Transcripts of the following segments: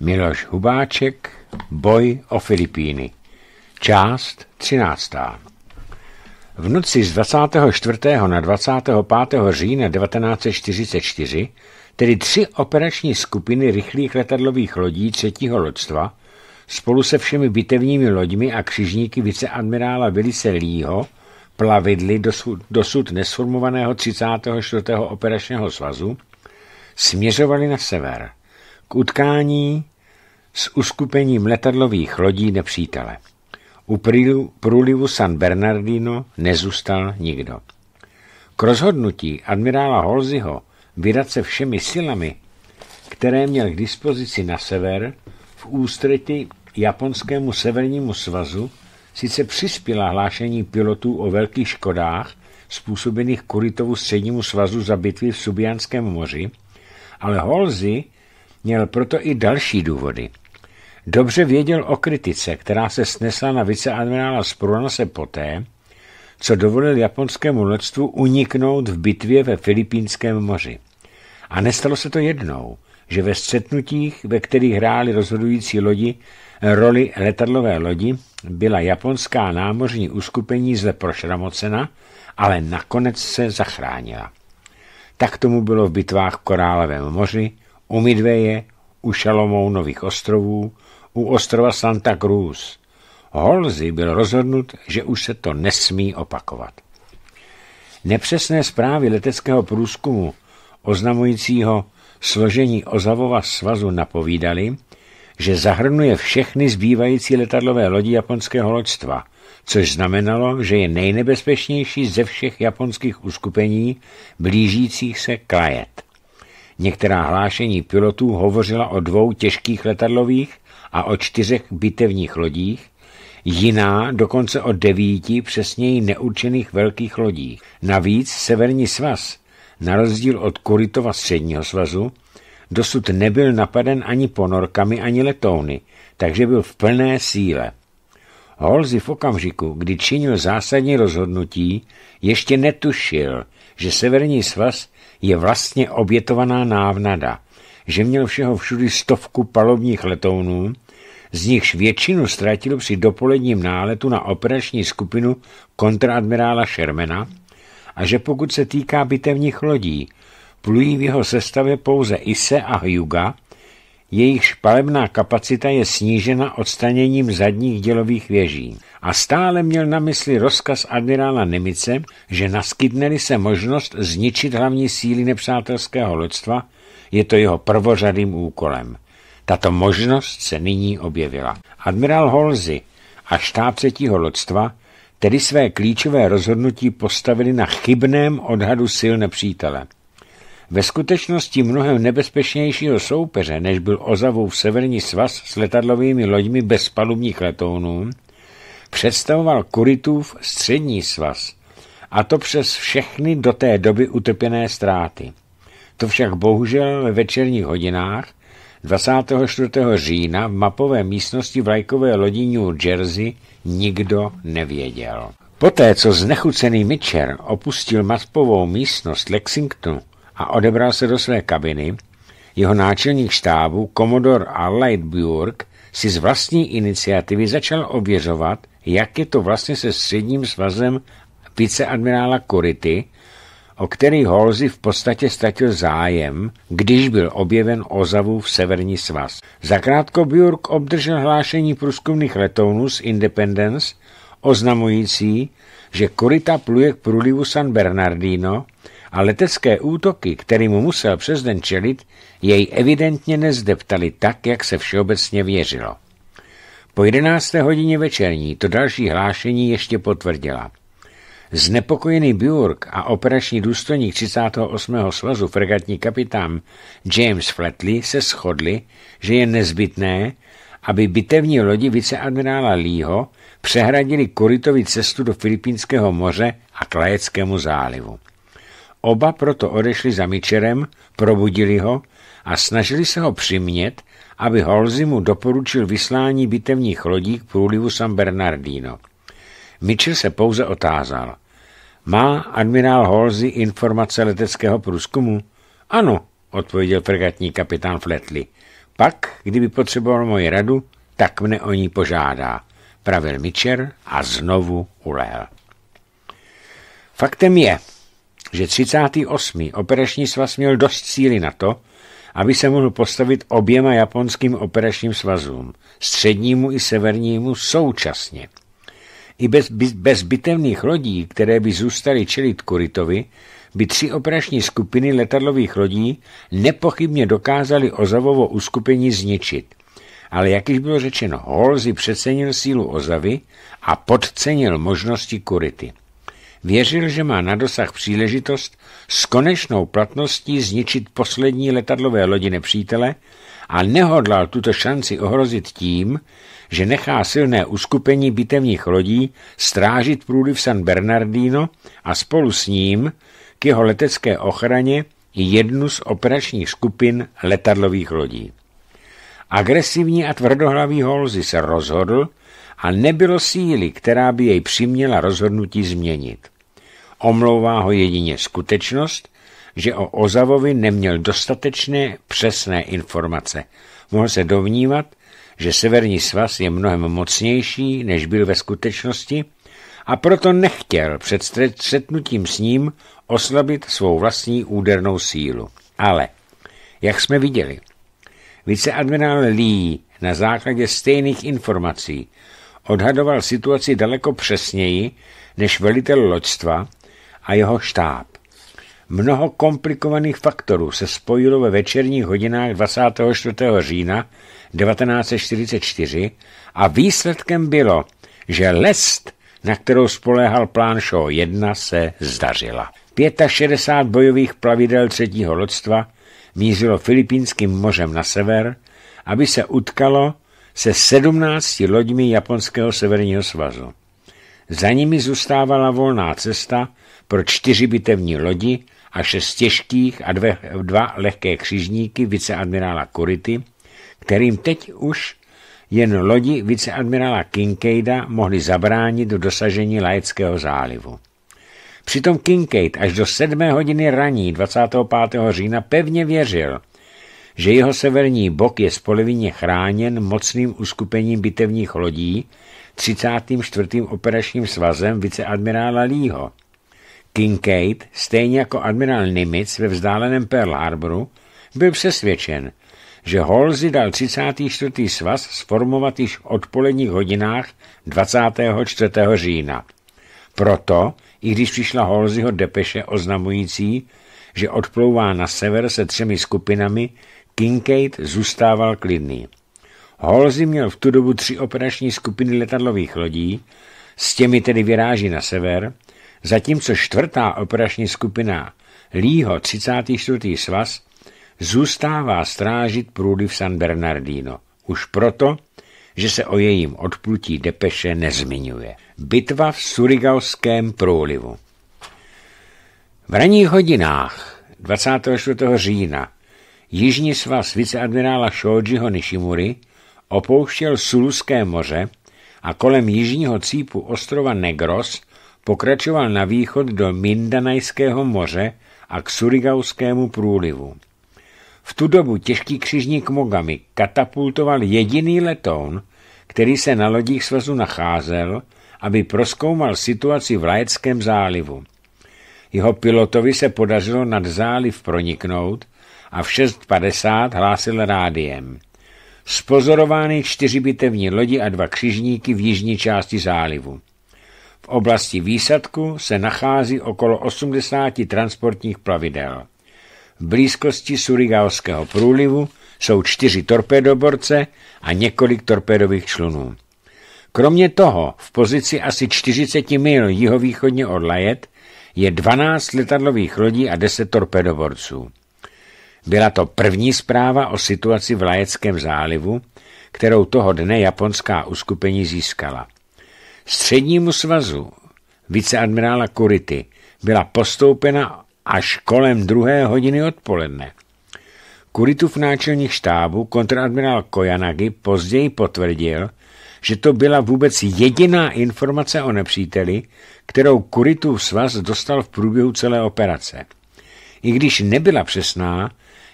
Miloš Hubáček, Boj o Filipíny, část 13. V noci z 24. na 25. října 1944 tedy tři operační skupiny rychlých letadlových lodí třetího lodstva spolu se všemi bitevními loďmi a křižníky viceadmirála Willise Lího plavidly dosud, dosud nesformovaného 34. operačního svazu směřovali na sever – k utkání s uskupením letadlových lodí nepřítele. U průlivu San Bernardino nezůstal nikdo. K rozhodnutí admirála Holziho vydat se všemi silami, které měl k dispozici na sever, v ústretí japonskému severnímu svazu sice přispěla hlášení pilotů o velkých škodách způsobených Kuritovu střednímu svazu za bitvy v Subianském moři, ale Holzi Měl proto i další důvody. Dobře věděl o kritice, která se snesla na viceadmirála se poté, co dovolil japonskému loďstvu uniknout v bitvě ve Filipínském moři. A nestalo se to jednou, že ve střetnutích, ve kterých hráli rozhodující lodi roli letadlové lodi, byla japonská námořní uskupení zle prošramocena, ale nakonec se zachránila. Tak tomu bylo v bitvách v Korálovém moři, u Midveje, u Šalomounových ostrovů, u ostrova Santa Cruz. Holzy byl rozhodnut, že už se to nesmí opakovat. Nepřesné zprávy leteckého průzkumu oznamujícího složení Ozavova svazu napovídali, že zahrnuje všechny zbývající letadlové lodi japonského loďstva, což znamenalo, že je nejnebezpečnější ze všech japonských uskupení blížících se krajet. Některá hlášení pilotů hovořila o dvou těžkých letadlových a o čtyřech bitevních lodích, jiná dokonce o devíti přesněji neurčených velkých lodích. Navíc Severní svaz, na rozdíl od Kuritova středního svazu, dosud nebyl napaden ani ponorkami, ani letouny, takže byl v plné síle. Holzi v okamžiku, kdy činil zásadní rozhodnutí, ještě netušil, že Severní svaz je vlastně obětovaná návnada, že měl všeho všudy stovku palovních letounů, z nichž většinu ztratil při dopoledním náletu na operační skupinu kontraadmirála Shermana a že pokud se týká bitevních lodí, plují v jeho sestavě pouze Ise a Hyuga, jejich špalebná kapacita je snížena odstraněním zadních dělových věží. A stále měl na mysli rozkaz admirála Nemice, že naskytne se možnost zničit hlavní síly nepřátelského lodstva je to jeho prvořadým úkolem. Tato možnost se nyní objevila. Admirál Holzy a štáb třetího lodstva tedy své klíčové rozhodnutí postavili na chybném odhadu sil nepřítele – ve skutečnosti mnohem nebezpečnějšího soupeře, než byl v severní svaz s letadlovými loďmi bez palubních letounů, představoval Kuritův střední svaz, a to přes všechny do té doby utrpěné ztráty. To však bohužel ve večerních hodinách 24. října v mapové místnosti vlajkové lodi New Jersey nikdo nevěděl. Poté, co znechucený Mitchell opustil mapovou místnost Lexingtonu, odebral se do své kabiny, jeho náčelník štábu, komodor Arlide Björk, si z vlastní iniciativy začal ověřovat, jak je to vlastně se středním svazem viceadmirála Kurity, o který Holzi v podstatě ztratil zájem, když byl objeven ozavu v Severní svaz. Zakrátko Björk obdržel hlášení průzkumných letounů z Independence, oznamující, že Kurita pluje k průlivu San Bernardino a letecké útoky, kterým musel přes den čelit, jej evidentně nezdeptali tak, jak se všeobecně věřilo. Po 11. hodině večerní to další hlášení ještě potvrdila. Znepokojený Bjork a operační důstojník 38. svazu fregatní kapitán James Flatley se shodli, že je nezbytné, aby bitevní lodi viceadmirála Leeho přehradili Koritovi cestu do Filipínského moře a Tlajeckému zálivu. Oba proto odešli za Mičerem, probudili ho a snažili se ho přimět, aby Holzi mu doporučil vyslání bitevních lodí k průlivu San Bernardino. Mitchell se pouze otázal. Má admirál Holzi informace leteckého průzkumu? Ano, odpověděl fregatní kapitán Fletly. Pak, kdyby potřeboval moji radu, tak mne o ní požádá, pravil Mitchell a znovu ulehl. Faktem je, že 38. operační svaz měl dost síly na to, aby se mohl postavit oběma japonským operačním svazům, střednímu i severnímu současně. I bez, bez bitevných lodí, které by zůstaly čelit Kuritovi, by tři operační skupiny letadlových lodí nepochybně dokázaly Ozavovo uskupení zničit. Ale jak již bylo řečeno, Holzi přecenil sílu Ozavy a podcenil možnosti Kurity věřil, že má na dosah příležitost s konečnou platností zničit poslední letadlové lodi nepřítele a nehodlal tuto šanci ohrozit tím, že nechá silné uskupení bitevních lodí strážit průliv San Bernardino a spolu s ním k jeho letecké ochraně jednu z operačních skupin letadlových lodí. Agresivní a tvrdohlavý Holzi se rozhodl a nebylo síly, která by jej přiměla rozhodnutí změnit. Omlouvá ho jedině skutečnost, že o Ozavovi neměl dostatečné přesné informace. Mohl se dovnívat, že Severní svaz je mnohem mocnější, než byl ve skutečnosti, a proto nechtěl před setnutím s ním oslabit svou vlastní údernou sílu. Ale, jak jsme viděli, viceadmirál Lee na základě stejných informací odhadoval situaci daleko přesněji než velitel loďstva a jeho štáb. Mnoho komplikovaných faktorů se spojilo ve večerních hodinách 24. října 1944 a výsledkem bylo, že lest, na kterou spoléhal plán Show 1, se zdařila. 65 bojových plavidel třetího lodstva mířilo Filipínským mořem na sever, aby se utkalo se 17 loďmi Japonského severního svazu. Za nimi zůstávala volná cesta pro čtyři bitevní lodi a šest těžkých a dve, dva lehké křižníky viceadmirála Kority, kterým teď už jen lodi viceadmirála Kincaida mohly zabránit do dosažení laického zálivu. Přitom Kincaid až do sedmé hodiny raní 25. října pevně věřil, že jeho severní bok je spolevině chráněn mocným uskupením bitevních lodí 34. operačním svazem viceadmirála Lího, Kincaid, stejně jako admirál Nimitz ve vzdáleném Pearl Harboru, byl přesvědčen, že Holzi dal 34. svaz sformovat již v odpoledních hodinách 24. října. Proto, i když přišla Holziho depeše oznamující, že odplouvá na sever se třemi skupinami, Kincaid zůstával klidný. Holzi měl v tu dobu tři operační skupiny letadlových lodí, s těmi tedy vyráží na sever – zatímco čtvrtá operační skupina Lího 34. svaz zůstává strážit průliv San Bernardino. Už proto, že se o jejím odplutí depeše nezmiňuje. Bitva v Surigalském průlivu V ranních hodinách 24. října jižní svaz viceadmirála Shojiho Nishimury opouštěl Suluské moře a kolem jižního cípu ostrova Negros pokračoval na východ do Mindanajského moře a k Surigauskému průlivu. V tu dobu těžký křižník Mogami katapultoval jediný letoun, který se na lodích svazu nacházel, aby proskoumal situaci v Lajeckém zálivu. Jeho pilotovi se podařilo nad záliv proniknout a v 6.50 hlásil rádiem. Spozorovány čtyři bitevní lodi a dva křižníky v jižní části zálivu. V oblasti výsadku se nachází okolo 80 transportních plavidel. V blízkosti Surigalského průlivu jsou čtyři torpédoborce a několik torpédových člunů. Kromě toho v pozici asi 40 mil jihovýchodně od Lajet je 12 letadlových lodí a 10 torpedoborců. Byla to první zpráva o situaci v Lajeckém zálivu, kterou toho dne japonská uskupení získala. Střednímu svazu viceadmirála Kurity byla postoupena až kolem druhé hodiny odpoledne. Kuritův náčelník štábu, kontradmirál Kojanagi, později potvrdil, že to byla vůbec jediná informace o nepříteli, kterou Kuritův svaz dostal v průběhu celé operace. I když nebyla přesná,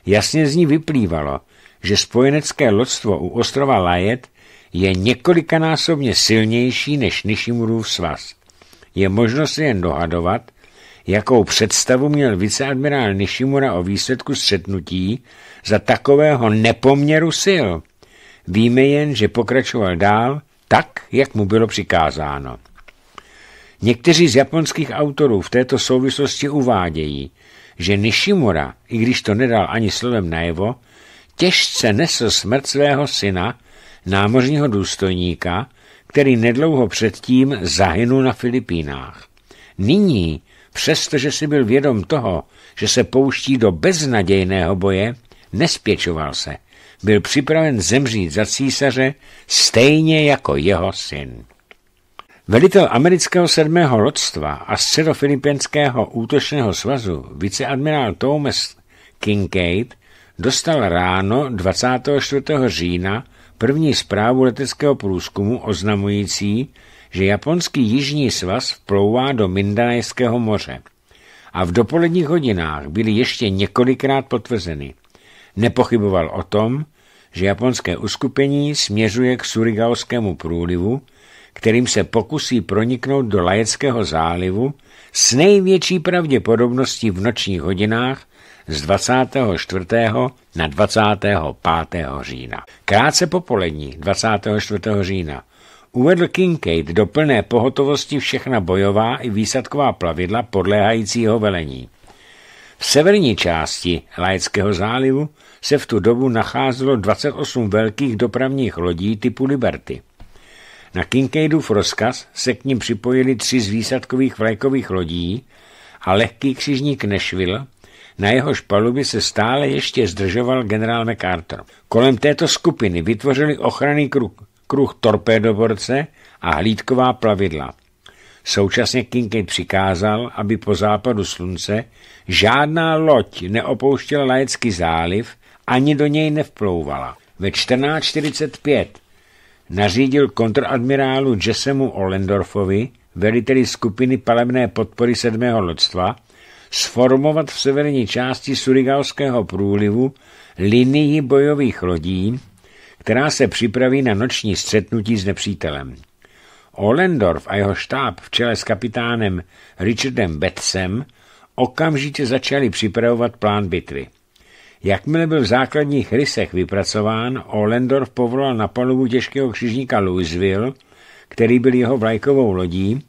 jasně z ní vyplývalo, že spojenecké lodstvo u ostrova Lajet je několikanásobně silnější než Nishimurův svaz. Je možno se jen dohadovat, jakou představu měl viceadmirál Nishimura o výsledku střetnutí za takového nepoměru sil. Víme jen, že pokračoval dál tak, jak mu bylo přikázáno. Někteří z japonských autorů v této souvislosti uvádějí, že Nishimura, i když to nedal ani slovem najevo, těžce nesl smrt svého syna námořního důstojníka, který nedlouho předtím zahynul na Filipínách. Nyní, přestože si byl vědom toho, že se pouští do beznadějného boje, nespěčoval se. Byl připraven zemřít za císaře stejně jako jeho syn. Velitel amerického sedmého lodstva a středofilipenského útočného svazu viceadmirál Thomas Kincaid dostal ráno 24. října první zprávu leteckého průzkumu oznamující, že japonský jižní svaz vplouvá do Mindanajského moře. A v dopoledních hodinách byly ještě několikrát potvrzeny. Nepochyboval o tom, že japonské uskupení směřuje k Surigaoskému průlivu, kterým se pokusí proniknout do Lajeckého zálivu s největší pravděpodobností v nočních hodinách z 24. na 25. října. Krátce po polení 24. října uvedl Kincaid do plné pohotovosti všechna bojová i výsadková plavidla podléhajícího velení. V severní části Lajeckého zálivu se v tu dobu nacházelo 28 velkých dopravních lodí typu Liberty. Na Kincaidův rozkaz se k ním připojili tři z výsadkových vlajkových lodí a lehký křižník Nešvil na jehož palubě se stále ještě zdržoval generál MacArthur. Kolem této skupiny vytvořili ochranný kruh, kruh torpédoborce a hlídková plavidla. Současně Kincaid přikázal, aby po západu slunce žádná loď neopouštěla Lajecký záliv ani do něj nevplouvala. Ve 1445 nařídil kontradmirálu Jessemu Ollendorfovi, veliteli skupiny palebné podpory sedmého loďstva, sformovat v severní části Surigalského průlivu linii bojových lodí, která se připraví na noční střetnutí s nepřítelem. Olendorf a jeho štáb v čele s kapitánem Richardem Betsem okamžitě začali připravovat plán bitvy. Jakmile byl v základních rysech vypracován, Olendorf povolal na palubu těžkého křižníka Louisville, který byl jeho vlajkovou lodí,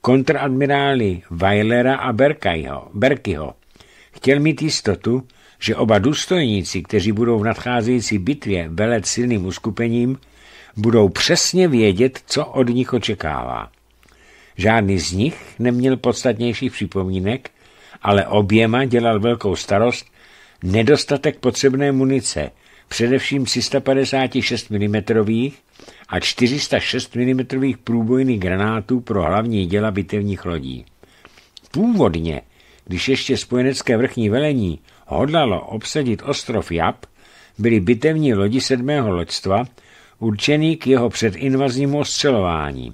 kontradmirály Weilera a Berkajho, Berkyho. Chtěl mít jistotu, že oba důstojníci, kteří budou v nadcházející bitvě velet silným uskupením, budou přesně vědět, co od nich očekává. Žádný z nich neměl podstatnějších připomínek, ale oběma dělal velkou starost nedostatek potřebné munice – především 356 mm a 406 mm průbojných granátů pro hlavní děla bitevních lodí. Původně, když ještě spojenecké vrchní velení hodlalo obsadit ostrov Jap, byly bitevní lodi sedmého loďstva určený k jeho předinvaznímu ostřelování.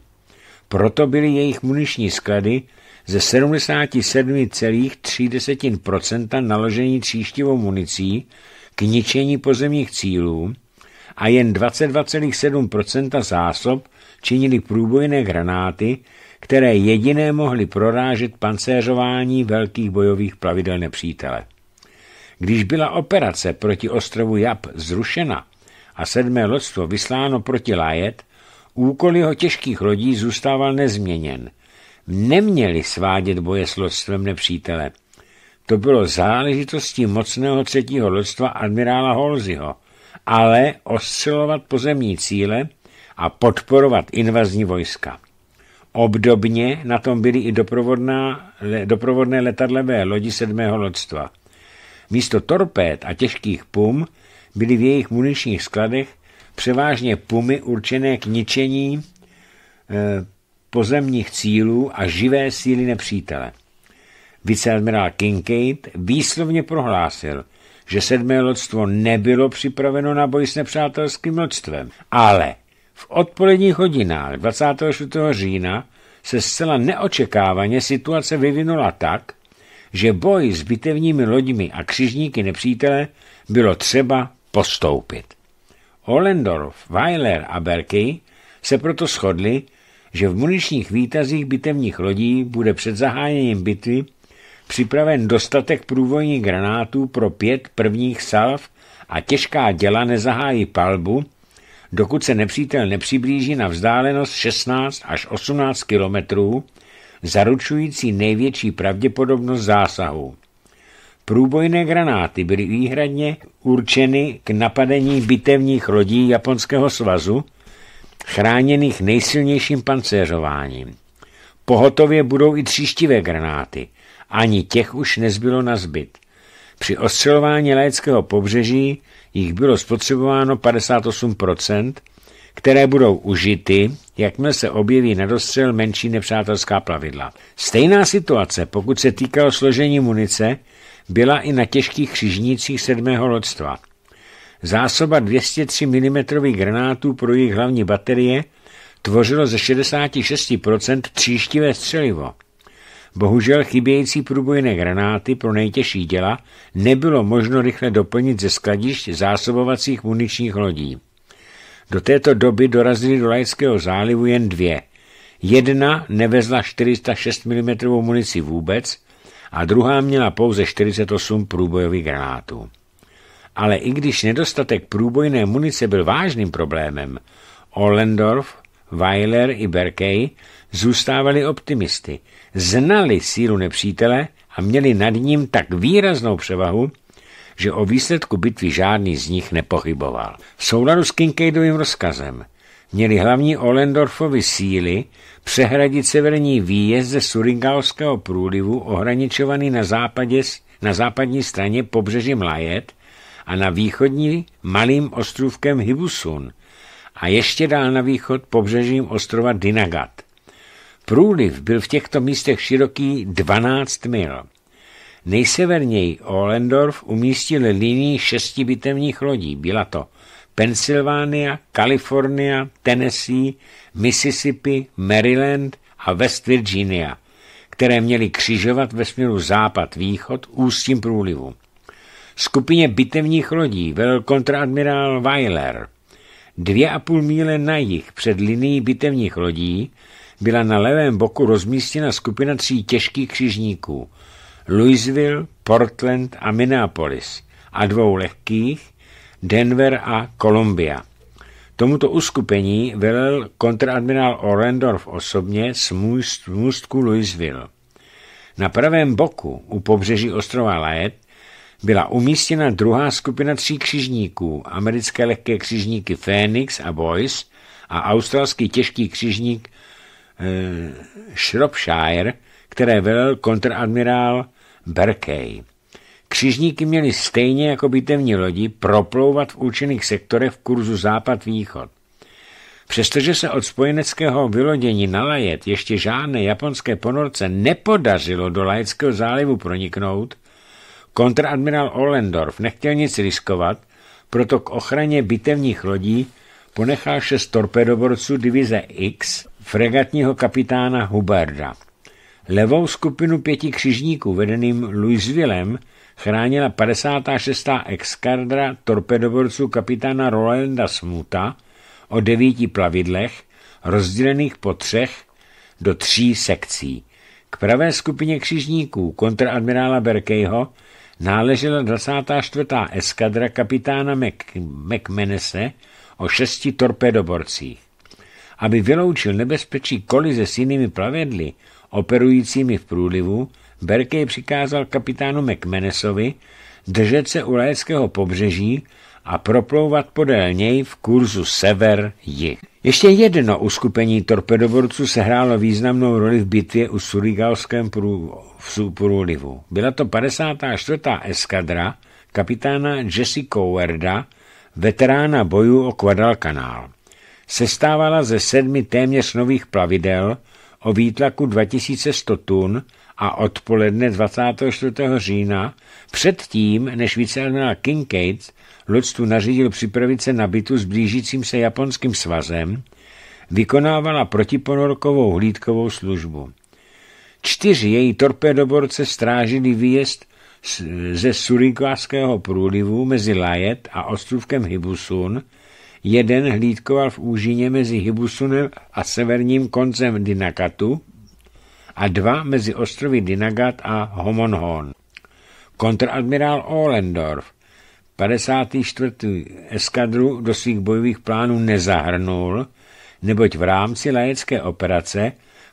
Proto byly jejich muniční sklady ze 77,3% naložení tříštivou municí, k ničení pozemních cílů a jen 22,7 zásob činili průbojné granáty, které jediné mohly prorážet pancéřování velkých bojových plavidel nepřítele. Když byla operace proti ostrovu Jap zrušena a sedmé loďstvo vysláno proti Lajet, úkol jeho těžkých lodí zůstával nezměněn. Neměli svádět boje s lodstvem nepřítele – to bylo záležitostí mocného třetího lodstva admirála Holziho, ale oscilovat pozemní cíle a podporovat invazní vojska. Obdobně na tom byly i doprovodná, le, doprovodné letadlové lodi sedmého lodstva. Místo torpéd a těžkých pum byly v jejich muničních skladech převážně pumy určené k ničení e, pozemních cílů a živé síly nepřítele. Viceadmirál Kincaid výslovně prohlásil, že sedmé lodstvo nebylo připraveno na boj s nepřátelským lodstvem, ale v odpoledních hodinách 26. října se zcela neočekávaně situace vyvinula tak, že boj s bitevními loďmi a křižníky nepřítele bylo třeba postoupit. Ollendorf, Weiler a Berkey se proto shodli, že v muničních výtazích bitevních lodí bude před zahájením bitvy připraven dostatek průvojních granátů pro pět prvních salv a těžká děla nezahájí palbu, dokud se nepřítel nepřiblíží na vzdálenost 16 až 18 kilometrů, zaručující největší pravděpodobnost zásahu. Průbojné granáty byly výhradně určeny k napadení bitevních lodí Japonského svazu, chráněných nejsilnějším pancéřováním. Pohotově budou i tříštivé granáty – ani těch už nezbylo na zbyt. Při ostřelování lajeckého pobřeží jich bylo spotřebováno 58%, které budou užity, jakmile se objeví na dostřel menší nepřátelská plavidla. Stejná situace, pokud se týkalo složení munice, byla i na těžkých křižnících sedmého loďstva. Zásoba 203 mm granátů pro jejich hlavní baterie tvořilo ze 66% tříštivé střelivo. Bohužel chybějící průbojné granáty pro nejtěžší děla nebylo možno rychle doplnit ze skladišť zásobovacích muničních lodí. Do této doby dorazily do Lajského zálivu jen dvě. Jedna nevezla 406 mm munici vůbec a druhá měla pouze 48 průbojových granátů. Ale i když nedostatek průbojné munice byl vážným problémem, Ollendorf, Weiler i Berkey zůstávali optimisty, znali sílu nepřítele a měli nad ním tak výraznou převahu, že o výsledku bitvy žádný z nich nepochyboval. V souladu s Kincaidovým rozkazem měli hlavní Olendorfovi síly přehradit severní výjezd ze Suringalského průlivu ohraničovaný na, západě, na západní straně pobřežím Lajet a na východní malým ostrůvkem Hibusun a ještě dál na východ pobřežím ostrova Dinagat. Průliv byl v těchto místech široký 12 mil. Nejseverněji Olendorf umístil linii šesti bitevních lodí. Byla to Pennsylvania, Kalifornia, Tennessee, Mississippi, Maryland a West Virginia, které měly křižovat ve směru západ-východ ústím průlivu. Skupině bitevních lodí velel kontradmirál Weiler. Dvě a půl míle na jich před linií bitevních lodí byla na levém boku rozmístěna skupina tří těžkých křižníků Louisville, Portland a Minneapolis a dvou lehkých Denver a Columbia. Tomuto uskupení velel kontradmirál Orendorf osobně z můst, můstku Louisville. Na pravém boku u pobřeží ostrova Laet byla umístěna druhá skupina tří křižníků, americké lehké křižníky Phoenix a Boyce a australský těžký křižník Eh, Shropshire, které velel kontradmirál Berkey. Křižníky měly stejně jako bitevní lodi proplouvat v určených sektorech v kurzu západ-východ. Přestože se od spojeneckého vylodění na Lajet ještě žádné japonské ponorce nepodařilo do Lajetského zálivu proniknout, kontradmirál Ollendorf nechtěl nic riskovat, proto k ochraně bitevních lodí ponechal šest torpedoborců divize X fregatního kapitána Huberda. Levou skupinu pěti křižníků vedeným Louisvillem chránila 56. exkardra torpedoborců kapitána Rolanda Smuta o devíti plavidlech, rozdělených po třech do tří sekcí. K pravé skupině křižníků kontraadmirála Berkejho náležela 24. eskadra kapitána McManese McMenese o šesti torpedoborcích aby vyloučil nebezpečí kolize s jinými plavedly operujícími v průlivu, Berkej přikázal kapitánu McMenesovi držet se u lajeckého pobřeží a proplouvat podél něj v kurzu sever-jih. Ještě jedno uskupení se sehrálo významnou roli v bitvě u Surigalském prů, průlivu. Byla to 54. eskadra kapitána Jesse Cowarda, veterána bojů o Kvadalkanál sestávala ze sedmi téměř nových plavidel o výtlaku 2100 tun a odpoledne 24. října, předtím, než vycelnila Kincaid, loďstvu nařídil připravit se na bytu s blížícím se japonským svazem, vykonávala protiponorkovou hlídkovou službu. Čtyři její torpedoborce strážili výjezd ze Surikovského průlivu mezi Lajet a ostrovkem Hibusun, Jeden hlídkoval v úžině mezi Hibusunem a severním koncem Dinakatu a dva mezi ostrovy Dinagat a Homonhon. Kontradmirál Ohlendorf 54. eskadru do svých bojových plánů nezahrnul, neboť v rámci lajecké operace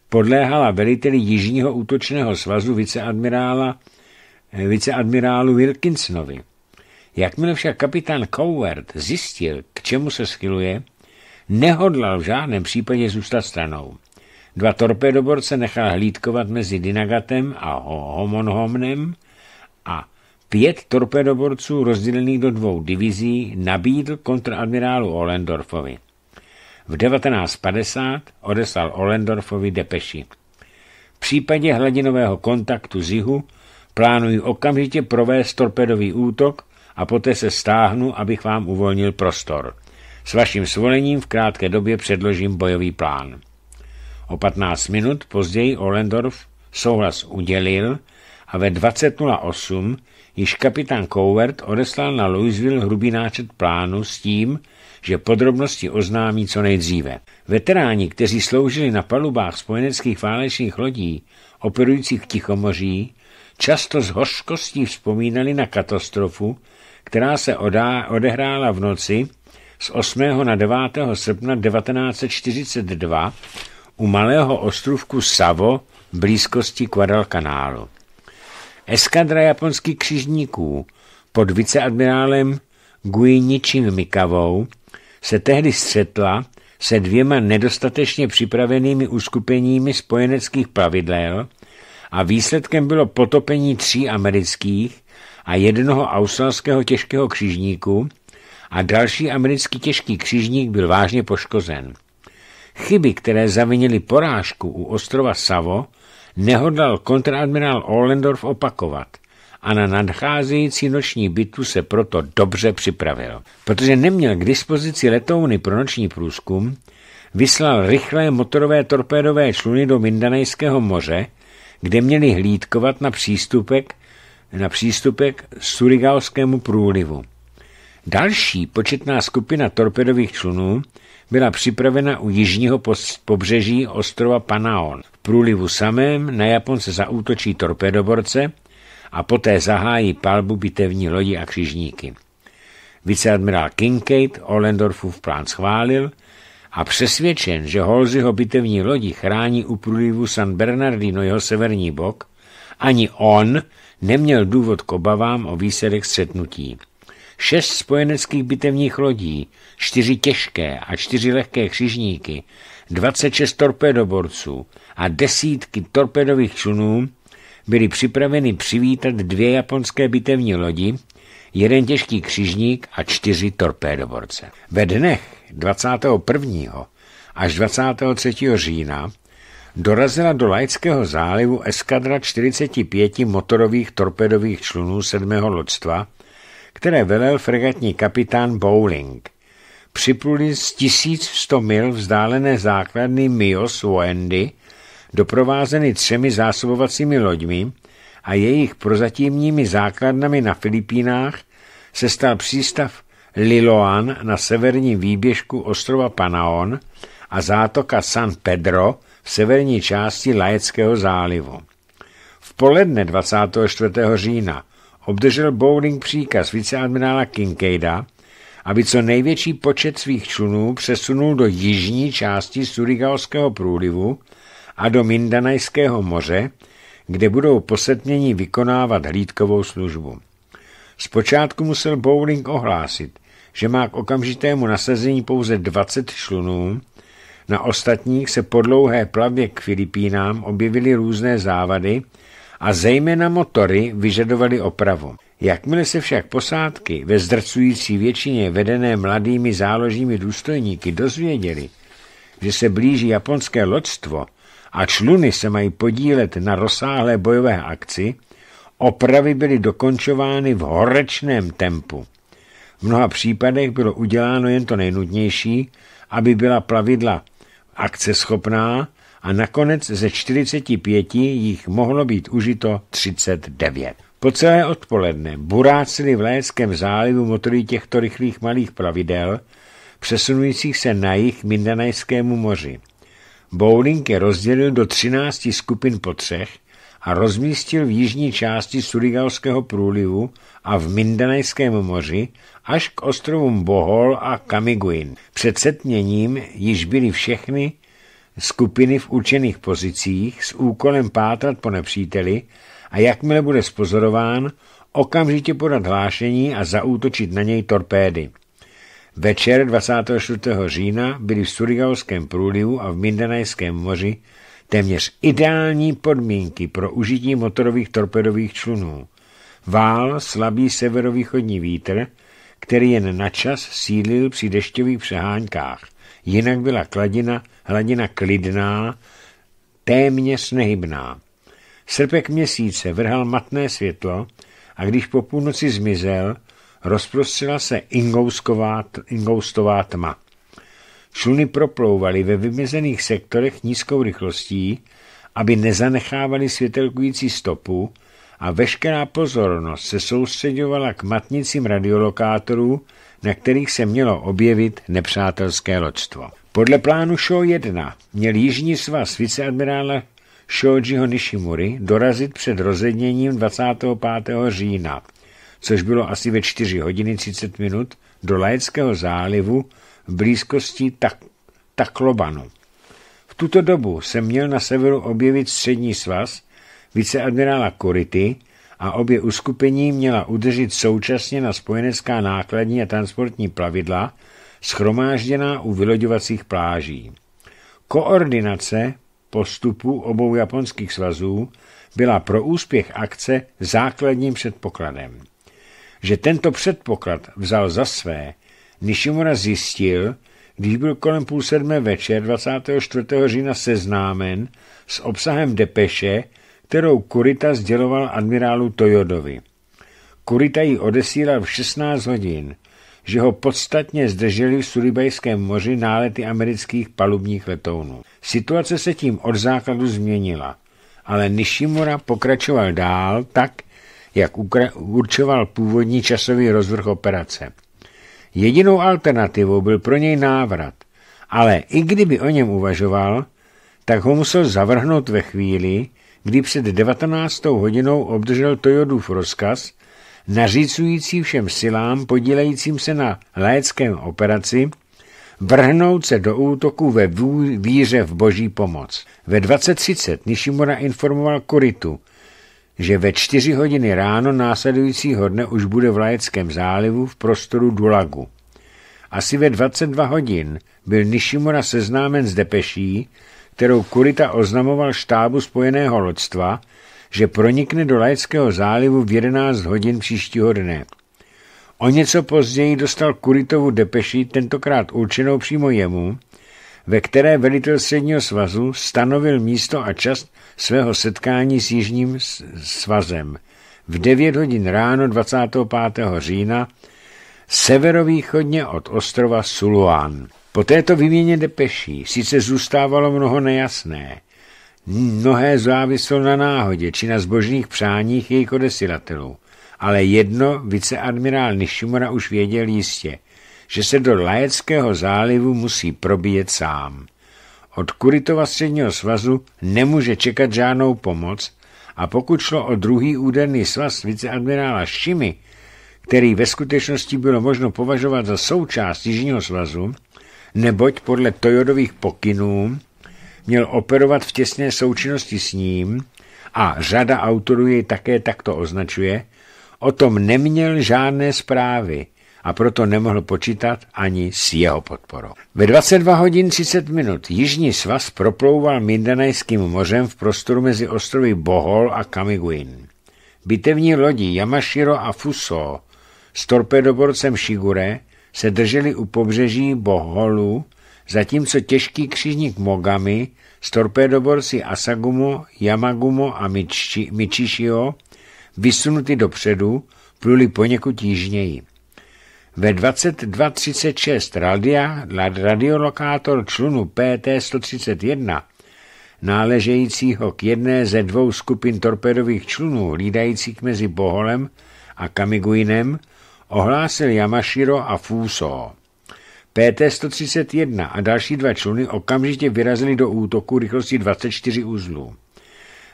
podléhala veliteli Jižního útočného svazu viceadmirála, viceadmirálu Wilkinsonovi. Jakmile však kapitán Coward zjistil, čemu se schyluje, nehodlal v žádném případě zůstat stranou. Dva torpedoborce nechal hlídkovat mezi Dinagatem a Homonhomnem a pět torpedoborců rozdělených do dvou divizí nabídl kontradmirálu Olendorfovi. V 1950 odeslal Olendorfovi depeši. V případě hladinového kontaktu z jihu plánuji okamžitě provést torpedový útok a poté se stáhnu, abych vám uvolnil prostor. S vaším svolením v krátké době předložím bojový plán. O 15 minut později Olendorf souhlas udělil a ve 20.08 již kapitán Covert odeslal na Louisville hrubý náčet plánu s tím, že podrobnosti oznámí co nejdříve. Veteráni, kteří sloužili na palubách spojeneckých válečných lodí operujících v Tichomoří, často s hořkostí vzpomínali na katastrofu, která se odá, odehrála v noci z 8. na 9. srpna 1942 u malého ostrovku Savo v blízkosti Guadalcanálu. Eskadra japonských křižníků pod viceadmirálem Guiničím Mikavou se tehdy střetla se dvěma nedostatečně připravenými uskupeními spojeneckých plavidel a výsledkem bylo potopení tří amerických a jednoho australského těžkého křižníku – a další americký těžký křižník byl vážně poškozen. Chyby, které zavinily porážku u ostrova Savo, nehodlal kontradmirál Ollendorf opakovat a na nadcházející noční bitu se proto dobře připravil. Protože neměl k dispozici letouny pro noční průzkum, vyslal rychlé motorové torpédové čluny do Mindanejského moře, kde měli hlídkovat na přístupek, na přístupek Surigalskému průlivu. Další početná skupina torpedových člunů byla připravena u jižního pobřeží ostrova Panaon. V průlivu samém na Japonce zaútočí torpedoborce a poté zahájí palbu bitevní lodi a křižníky. Viceadmirál Kincaid v plán schválil a přesvědčen, že Holzyho bitevní lodi chrání u průlivu San Bernardino jeho severní bok, ani on neměl důvod k obavám o výsledek střetnutí šest spojeneckých bitevních lodí, čtyři těžké a čtyři lehké křižníky, 26 torpedoborců a desítky torpedových člunů byly připraveny přivítat dvě japonské bitevní lodi, jeden těžký křižník a čtyři torpédoborce. Ve dnech 21. až 23. října dorazila do Lajckého zálivu eskadra 45 motorových torpedových člunů 7. lodstva které velel fregatní kapitán Bowling. Připluli z 1100 mil vzdálené základny Mios Wendy, doprovázeny třemi zásobovacími loďmi a jejich prozatímními základnami na Filipínách se stal přístav Liloan na severním výběžku ostrova Panaon a zátoka San Pedro v severní části Lajeckého zálivu. V poledne 24. října obdržel Bowling příkaz viceadmirála Kincaida, aby co největší počet svých člunů přesunul do jižní části Surigalského průlivu a do Mindanajského moře, kde budou posetnění vykonávat hlídkovou službu. Zpočátku musel Bowling ohlásit, že má k okamžitému nasazení pouze 20 člunů, na ostatních se po dlouhé plavbě k Filipínám objevily různé závady, a zejména motory vyžadovaly opravu. Jakmile se však posádky ve zdrcující většině vedené mladými záložními důstojníky dozvěděli, že se blíží japonské loďstvo a čluny se mají podílet na rozsáhlé bojové akci, opravy byly dokončovány v horečném tempu. V mnoha případech bylo uděláno jen to nejnutnější, aby byla plavidla akceschopná a nakonec ze 45 jich mohlo být užito 39. Po celé odpoledne burácili v Léckém zálivu motory těchto rychlých malých plavidel, přesunujících se na jich Mindanajskému moři. Bowling je rozdělil do 13 skupin po třech a rozmístil v jižní části Surigalského průlivu a v Mindanajském moři až k ostrovům Bohol a Kamiguin. Před setměním již byly všechny skupiny v určených pozicích s úkolem pátrat po nepříteli a jakmile bude spozorován, okamžitě podat hlášení a zaútočit na něj torpédy. Večer 24. října byly v Surigaovském průlivu a v Mindanajském moři téměř ideální podmínky pro užití motorových torpedových člunů. Vál slabý severovýchodní vítr, který jen na čas sídlil při dešťových přeháňkách jinak byla kladina, hladina klidná, téměř nehybná. Srpek měsíce vrhal matné světlo a když po půlnoci zmizel, rozprostřela se ingoustová, tma. Šluny proplouvaly ve vymezených sektorech nízkou rychlostí, aby nezanechávali světelkující stopu a veškerá pozornost se soustředovala k matnicím radiolokátorů, na kterých se mělo objevit nepřátelské loďstvo. Podle plánu Show 1 měl jižní svaz viceadmirála Shojiho Nishimury dorazit před rozedněním 25. října, což bylo asi ve 4 hodiny 30 minut, do Lajeckého zálivu v blízkosti tak Taklobanu. V tuto dobu se měl na severu objevit střední svaz viceadmirála Kority, a obě uskupení měla udržet současně na spojenecká nákladní a transportní plavidla schromážděná u vyloďovacích pláží. Koordinace postupu obou japonských svazů byla pro úspěch akce základním předpokladem. Že tento předpoklad vzal za své, Nishimura zjistil, když byl kolem půl sedmé večer 24. října seznámen s obsahem depeše kterou Kurita sděloval admirálu Toyodovi. Kurita ji odesílal v 16 hodin, že ho podstatně zdrželi v Sulibajském moři nálety amerických palubních letounů. Situace se tím od základu změnila, ale Nishimura pokračoval dál tak, jak určoval původní časový rozvrh operace. Jedinou alternativou byl pro něj návrat, ale i kdyby o něm uvažoval, tak ho musel zavrhnout ve chvíli, kdy před 19. hodinou obdržel Tojodův rozkaz, nařícující všem silám podílejícím se na léckém operaci, vrhnout se do útoku ve víře v boží pomoc. Ve 20.30 Nishimura informoval Koritu, že ve 4 hodiny ráno následujícího dne už bude v Lajeckém zálivu v prostoru Dulagu. Asi ve 22 hodin byl Nishimura seznámen s depeší, kterou Kurita oznamoval štábu spojeného loďstva, že pronikne do Lajckého zálivu v 11 hodin příštího dne. O něco později dostal Kuritovu depeši, tentokrát určenou přímo jemu, ve které velitel středního svazu stanovil místo a čas svého setkání s Jižním svazem v 9 hodin ráno 25. října severovýchodně od ostrova Suluán. Po této výměně depeší sice zůstávalo mnoho nejasné, mnohé záviselo na náhodě či na zbožných přáních jejich odesilatelů, ale jedno viceadmirál Nishimura už věděl jistě, že se do Lajeckého zálivu musí probíjet sám. Od Kuritova středního svazu nemůže čekat žádnou pomoc a pokud šlo o druhý úderný svaz viceadmirála Šimi, který ve skutečnosti bylo možno považovat za součást Jižního svazu, neboť podle Toyodových pokynů měl operovat v těsné součinnosti s ním a řada autorů jej také takto označuje, o tom neměl žádné zprávy a proto nemohl počítat ani s jeho podporou. Ve 22 hodin 30 minut Jižní svaz proplouval Mindanajským mořem v prostoru mezi ostrovy Bohol a Kamiguin. Bitevní lodi Yamashiro a Fuso s torpedoborcem Shigure se drželi u pobřeží Boholu, zatímco těžký křižník Mogami s torpédoborci Asagumo, Yamagumo a Michishio vysunuty dopředu, pluli poněkud jižněji. Ve 22.36 radia, radiolokátor člunu PT-131, náležejícího k jedné ze dvou skupin torpedových člunů lídajících mezi Boholem a Kamiguinem, ohlásil Yamashiro a Fuso. PT-131 a další dva čluny okamžitě vyrazili do útoku rychlostí 24 uzlů.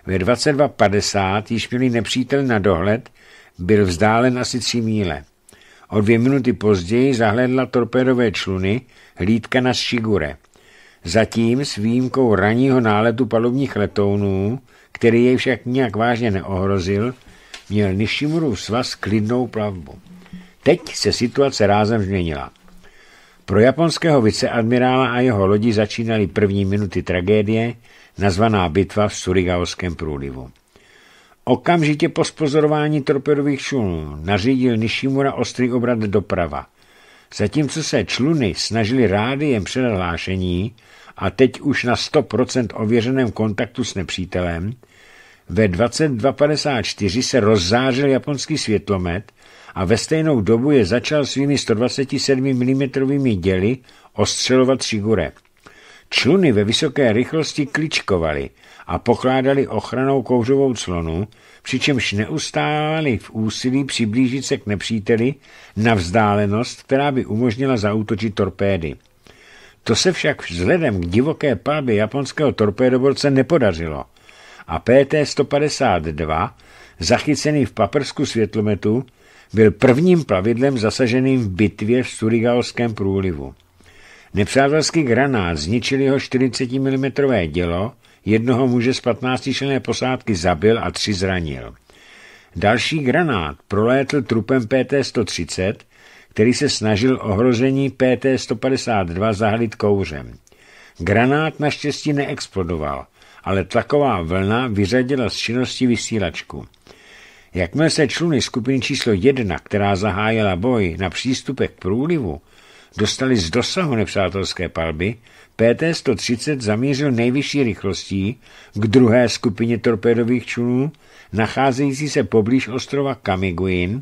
Ve 22.50 již měli nepřítel na dohled, byl vzdálen asi 3 míle. O dvě minuty později zahledla torpédové čluny hlídka na Shigure. Zatím s výjimkou raního náletu palubních letounů, který jej však nijak vážně neohrozil, měl Nishimuru svaz klidnou plavbu. Teď se situace rázem změnila. Pro japonského viceadmirála a jeho lodi začínaly první minuty tragédie, nazvaná bitva v Surigaoském průlivu. Okamžitě po spozorování torpedových člunů nařídil Nishimura ostrý obrat doprava. Zatímco se čluny snažili rádiem předat hlášení a teď už na 100% ověřeném kontaktu s nepřítelem, ve 22.54 se rozzářil japonský světlomet a ve stejnou dobu je začal svými 127 mm děly ostřelovat Šigure. Čluny ve vysoké rychlosti kličkovaly a pokládali ochranou kouřovou clonu, přičemž neustávali v úsilí přiblížit se k nepříteli na vzdálenost, která by umožnila zautočit torpédy. To se však vzhledem k divoké palbě japonského torpédoborce nepodařilo a PT-152, zachycený v paprsku světlometu, byl prvním plavidlem zasaženým v bitvě v Surigalském průlivu. Nepřátelský granát zničil jeho 40 mm dělo, jednoho muže z 15 člené posádky zabil a tři zranil. Další granát prolétl trupem PT-130, který se snažil ohrožení PT-152 zahalit kouřem. Granát naštěstí neexplodoval, ale tlaková vlna vyřadila z činnosti vysílačku. Jakmile se čluny skupiny číslo jedna, která zahájila boj na přístupek k průlivu, dostali z dosahu nepřátelské palby, PT-130 zamířil nejvyšší rychlostí k druhé skupině torpédových člunů, nacházející se poblíž ostrova Kamiguin,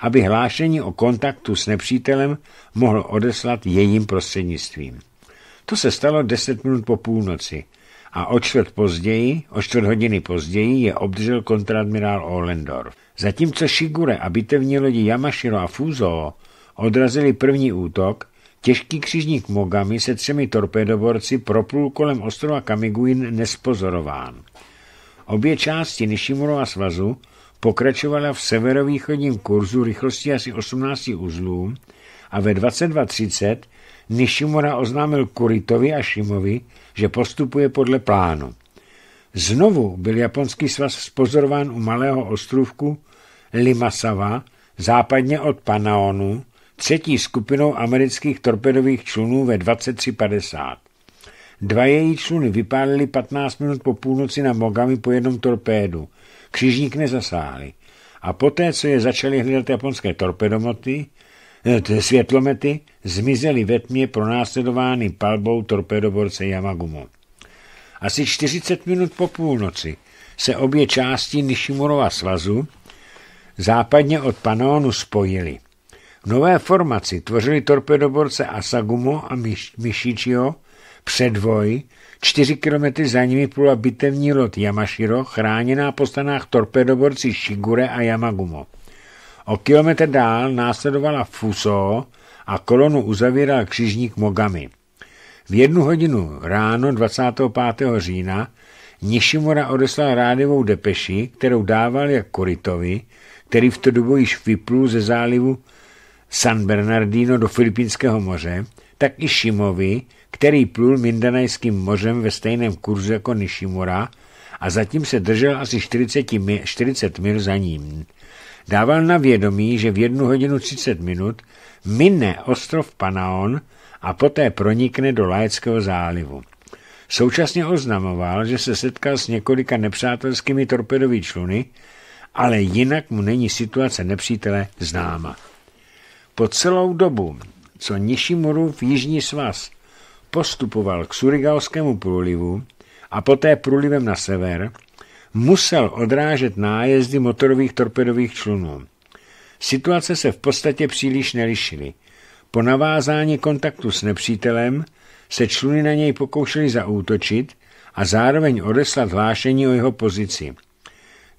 aby hlášení o kontaktu s nepřítelem mohl odeslat jejím prostřednictvím. To se stalo 10 minut po půlnoci – a o čtvrt později, o čtvrt hodiny později je obdržel kontradmirál Ohlendorf. Zatímco Shigure a bitevní lodi Yamashiro a Fuzo odrazili první útok, těžký křižník Mogami se třemi torpedoborci proplul kolem ostrova Kamiguin nespozorován. Obě části Nishimurova svazu pokračovala v severovýchodním kurzu rychlosti asi 18 uzlů a ve 22.30 Nishimura oznámil Kuritovi a Šimovi, že postupuje podle plánu. Znovu byl japonský svaz spozorován u malého ostrovku Limasava, západně od Panaonu, třetí skupinou amerických torpedových člunů ve 23.50. Dva její čluny vypálili 15 minut po půlnoci na Mogami po jednom torpédu. Křižník nezasáhli. A poté, co je začali hledat japonské torpedomoty, Eh, světlomety zmizely ve tmě pronásledovány palbou torpedoborce Yamagumo. Asi 40 minut po půlnoci se obě části Nishimurova svazu západně od Panónu spojily. V nové formaci tvořili torpedoborce Asagumo a Mishichio předvoj, čtyři kilometry za nimi plula bitevní lot Yamashiro, chráněná po stanách torpedoborci Shigure a Yamagumo. O kilometr dál následovala Fuso a kolonu uzavíral křižník Mogami. V jednu hodinu ráno 25. října Nishimura odeslal rádiovou depeši, kterou dával jak Koritovi, který v tu dobu již vyplul ze zálivu San Bernardino do Filipínského moře, tak i Šimovi, který plul Mindanajským mořem ve stejném kurzu jako Nishimura a zatím se držel asi 40, 40 mil za ním dával na vědomí, že v jednu hodinu 30 minut mine ostrov Panaon a poté pronikne do Lajeckého zálivu. Současně oznamoval, že se setkal s několika nepřátelskými torpedovými čluny, ale jinak mu není situace nepřítele známa. Po celou dobu, co v jižní svaz postupoval k Surigalskému průlivu a poté průlivem na sever, musel odrážet nájezdy motorových torpedových člunů. Situace se v podstatě příliš nelišily. Po navázání kontaktu s nepřítelem se čluny na něj pokoušely zaútočit a zároveň odeslat hlášení o jeho pozici.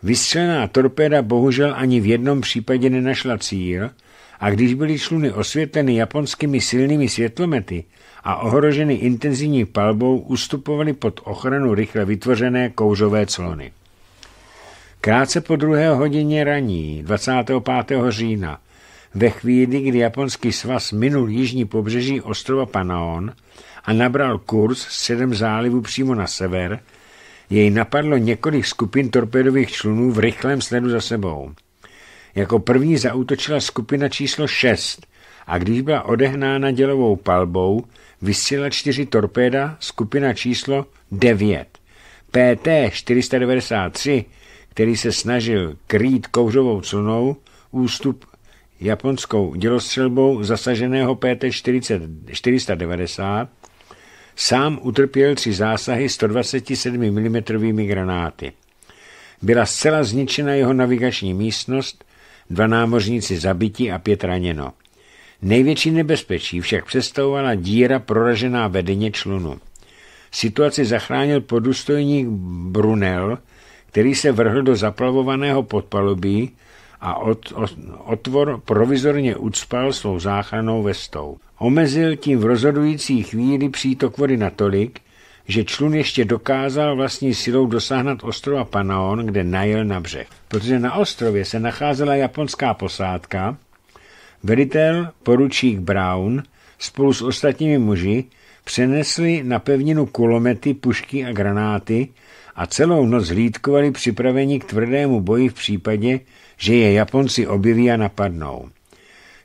Vystřelená torpéda bohužel ani v jednom případě nenašla cíl – a když byly čluny osvětleny japonskými silnými světlomety a ohroženy intenzivní palbou, ustupovaly pod ochranu rychle vytvořené kouřové clony. Krátce po druhé hodině raní, 25. října, ve chvíli, kdy japonský svaz minul jižní pobřeží ostrova Panaon a nabral kurz s sedem zálivu přímo na sever, jej napadlo několik skupin torpedových člunů v rychlém sledu za sebou – jako první zautočila skupina číslo 6 a když byla odehnána dělovou palbou, vysílala čtyři torpéda skupina číslo 9. PT-493, který se snažil krýt kouřovou clnou ústup japonskou dělostřelbou zasaženého PT-490, sám utrpěl tři zásahy 127 mm granáty. Byla zcela zničena jeho navigační místnost dva námořníci zabiti a pět raněno. Největší nebezpečí však představovala díra proražená vedeně člunu. Situaci zachránil podůstojník Brunel, který se vrhl do zaplavovaného podpalubí a od, od, otvor provizorně ucpal svou záchranou vestou. Omezil tím v rozhodující chvíli přítok vody natolik, že člun ještě dokázal vlastní silou dosáhnout ostrova Panaon, kde najel na břeh. Protože na ostrově se nacházela japonská posádka, velitel poručík Brown spolu s ostatními muži přenesli na pevninu kulomety, pušky a granáty a celou noc hlídkovali připravení k tvrdému boji v případě, že je Japonci objeví a napadnou.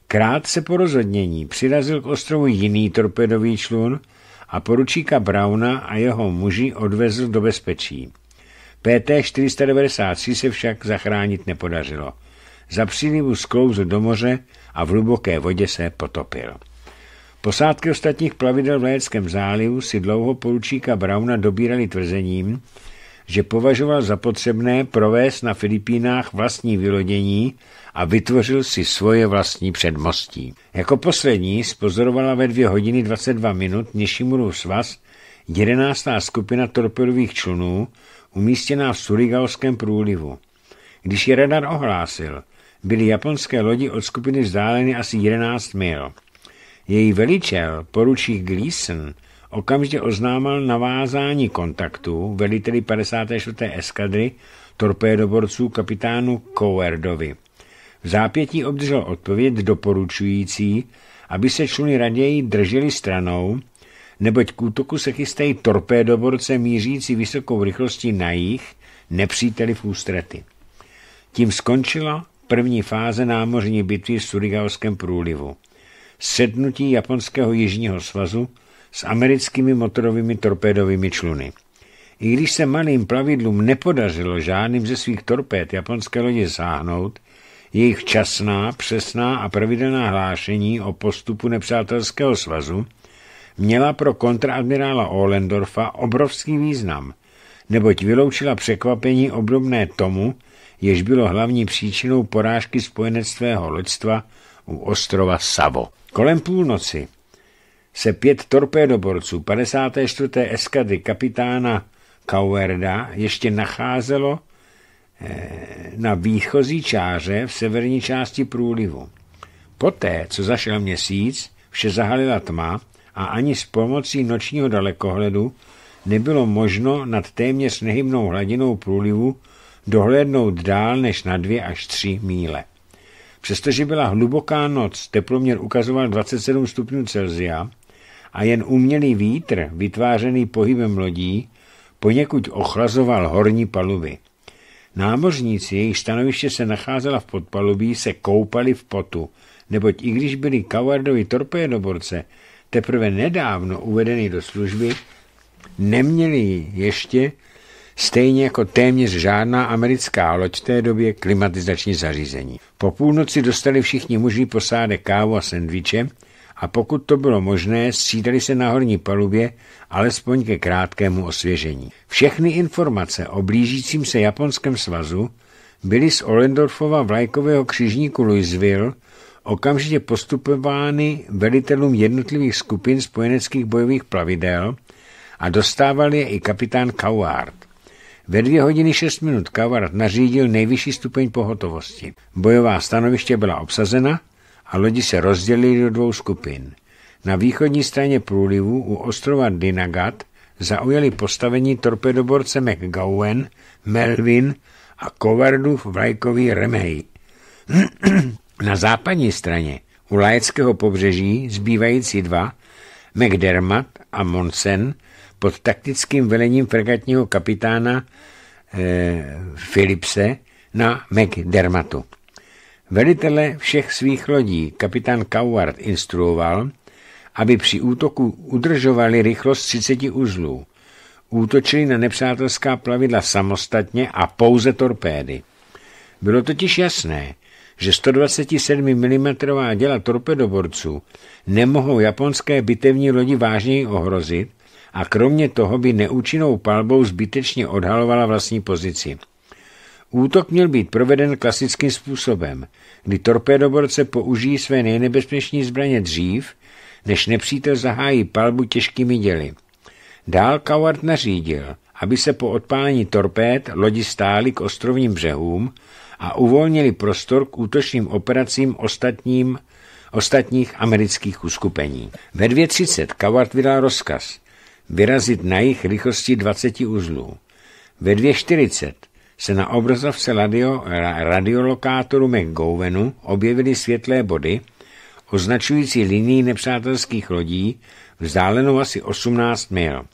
Krátce po rozhodnění přirazil k ostrovu jiný torpedový člun, a poručíka Brauna a jeho muži odvezl do bezpečí. PT-493 se však zachránit nepodařilo. Za přílivu sklouzl do moře a v hluboké vodě se potopil. Posádky ostatních plavidel v Léckém zálivu si dlouho poručíka Brauna dobírali tvrzením, že považoval za potřebné provést na Filipínách vlastní vylodění a vytvořil si svoje vlastní předmostí. Jako poslední spozorovala ve 2 hodiny 22 minut Nishimuru svaz 11. skupina torpedových člunů umístěná v Surigaoském průlivu. Když je radar ohlásil, byly japonské lodi od skupiny vzdáleny asi 11 mil. Její veličel, poručík Gleason, okamžitě oznámil navázání kontaktu veliteli 54. eskadry torpédoborců kapitánu Cowardovi. V zápětí obdržel odpověď doporučující, aby se čluny raději drželi stranou, neboť k útoku se chystají torpédoborce mířící vysokou rychlostí na jich, nepříteli v ústrety. Tím skončila první fáze námořní bitvy v Surigaovském průlivu. Sednutí japonského jižního svazu s americkými motorovými torpédovými čluny. I když se malým plavidlům nepodařilo žádným ze svých torpéd japonské lodě sáhnout, jejich časná, přesná a pravidelná hlášení o postupu nepřátelského svazu měla pro kontraadmirála Ohlendorfa obrovský význam, neboť vyloučila překvapení obdobné tomu, jež bylo hlavní příčinou porážky spojenectvého loďstva u ostrova Savo. Kolem půlnoci se pět torpédoborců 54. eskady kapitána Kauerda ještě nacházelo eh, na výchozí čáře v severní části průlivu. Poté, co zašel měsíc, vše zahalila tma a ani s pomocí nočního dalekohledu nebylo možno nad téměř nehybnou hladinou průlivu dohlédnout dál než na dvě až tři míle. Přestože byla hluboká noc, teploměr ukazoval 27 stupňů Celsia, a jen umělý vítr, vytvářený pohybem lodí, poněkud ochlazoval horní paluby. Námořníci, jejich stanoviště se nacházela v podpalubí, se koupali v potu, neboť i když byli kavardovi torpédoborce teprve nedávno uvedeny do služby, neměli ještě, stejně jako téměř žádná americká loď v té době, klimatizační zařízení. Po půlnoci dostali všichni muži posádek kávu a sendviče, a pokud to bylo možné, střídali se na horní palubě alespoň ke krátkému osvěžení. Všechny informace o blížícím se Japonském svazu byly z Olendorfova vlajkového křižníku Louisville okamžitě postupovány velitelům jednotlivých skupin spojeneckých bojových plavidel a dostával je i kapitán Coward. Ve dvě hodiny šest minut Coward nařídil nejvyšší stupeň pohotovosti. Bojová stanoviště byla obsazena – a lodi se rozdělily do dvou skupin. Na východní straně průlivu u ostrova Dinagat zaujali postavení torpedoborce McGowan, Melvin a Kovardův vlajkový Remhej. Na západní straně u lajeckého pobřeží zbývající dva, McDermott a Monsen, pod taktickým velením fregatního kapitána eh, Philipse na McDermottu. Velitele všech svých lodí kapitán Coward instruoval, aby při útoku udržovali rychlost 30 uzlů. Útočili na nepřátelská plavidla samostatně a pouze torpédy. Bylo totiž jasné, že 127 mm děla torpedoborců nemohou japonské bitevní lodi vážněji ohrozit a kromě toho by neúčinnou palbou zbytečně odhalovala vlastní pozici. Útok měl být proveden klasickým způsobem, kdy torpédoborce použijí své nejnebezpečnější zbraně dřív, než nepřítel zahájí palbu těžkými děly. Dál Coward nařídil, aby se po odpálení torpéd lodi stály k ostrovním břehům a uvolnili prostor k útočným operacím ostatním, ostatních amerických uskupení. Ve 2.30 Coward vydal rozkaz vyrazit na jich rychlosti 20 uzlů. Ve 2.40 se na obrazovce radio, radiolokátoru McGowenu objevily světlé body, označující linii nepřátelských lodí vzdálenou asi 18 mil.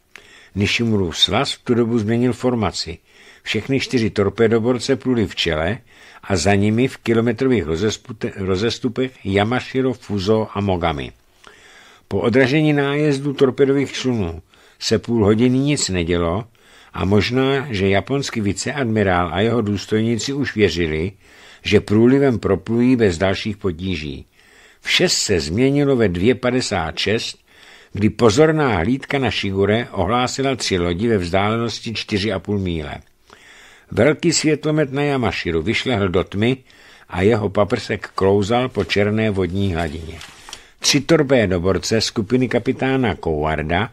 Nishimuru svaz v tu dobu změnil formaci. Všechny čtyři torpedoborce pluli v čele a za nimi v kilometrových rozestupech Yamashiro, Fuzo a Mogami. Po odražení nájezdu torpedových člunů se půl hodiny nic nedělo a možná, že japonský viceadmirál a jeho důstojníci už věřili, že průlivem proplují bez dalších potíží. Vše se změnilo ve 2.56, kdy pozorná hlídka na Šigure ohlásila tři lodi ve vzdálenosti 4,5 míle. Velký světlomet na Yamashiru vyšlehl do tmy a jeho paprsek klouzal po černé vodní hladině. Tři torpédoborce skupiny kapitána Kouarda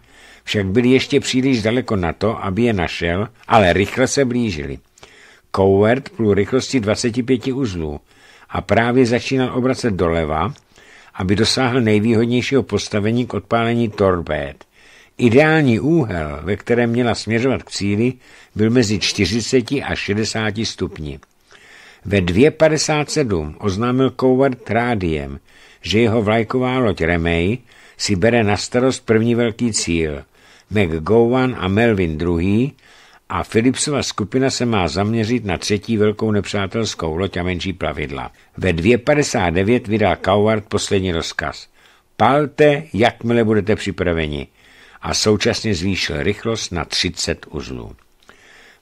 však byli ještě příliš daleko na to, aby je našel, ale rychle se blížili. Coward plul rychlosti 25 uzlů a právě začínal obracet doleva, aby dosáhl nejvýhodnějšího postavení k odpálení torpéd. Ideální úhel, ve kterém měla směřovat k cíli, byl mezi 40 a 60 stupni. Ve 2.57 oznámil Coward rádiem, že jeho vlajková loď Remej si bere na starost první velký cíl – McGowan a Melvin II. a Philipsova skupina se má zaměřit na třetí velkou nepřátelskou loď a menší plavidla. Ve 2.59 vydá Coward poslední rozkaz. Palte, jakmile budete připraveni. A současně zvýšil rychlost na 30 uzlů.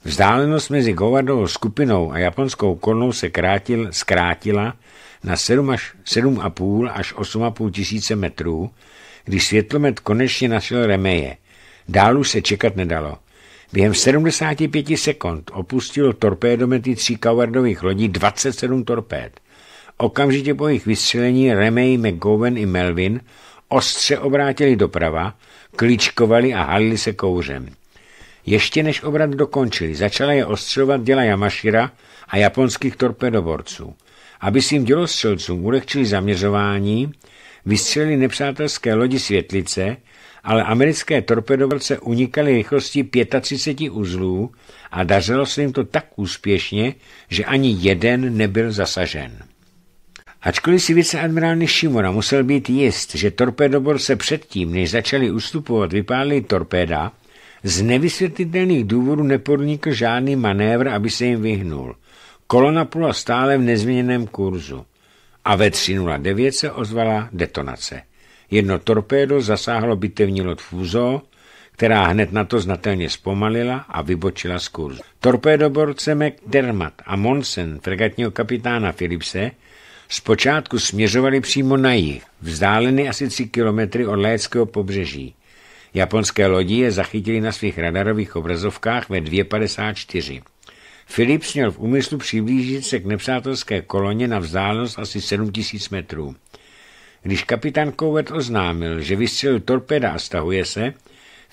Vzdálenost mezi Govardovou skupinou a japonskou kornou se krátil, zkrátila na 7 až 7,5 až 8,5 tisíce metrů, když světlomet konečně našel Remeje. Dál už se čekat nedalo. Během 75 sekund opustilo torpédomety tří Cowardových lodí 27 torpéd. Okamžitě po jejich vystřelení Remey, McGowan i Melvin ostře obrátili doprava, klíčkovali a halili se kouřem. Ještě než obrat dokončili, začala je ostřelovat děla Yamashira a japonských torpedoborců. Aby svým dělostřelcům ulehčili zaměřování, vystřelili nepřátelské lodi světlice, ale americké torpedovalce unikaly rychlostí 35 uzlů a dařilo se jim to tak úspěšně, že ani jeden nebyl zasažen. Ačkoliv si viceadmirál Nishimura musel být jist, že torpedobor se předtím, než začali ustupovat, vypálili torpéda, z nevysvětlitelných důvodů nepodnikl žádný manévr, aby se jim vyhnul. Kolona plula stále v nezměněném kurzu. A ve 3.09 se ozvala detonace. Jedno torpédo zasáhlo bitevní loď Fuzo, která hned na to znatelně zpomalila a vybočila z kurzu. Torpédoborce McDermott a Monsen, fregatního kapitána Philipse, zpočátku směřovali přímo na jih, vzdáleny asi 3 kilometry od Léckého pobřeží. Japonské lodi je zachytili na svých radarových obrazovkách ve 2.54. Philips měl v úmyslu přiblížit se k nepřátelské koloně na vzdálenost asi 7000 metrů. Když kapitán Kouvet oznámil, že vystřelil torpéda a stahuje se,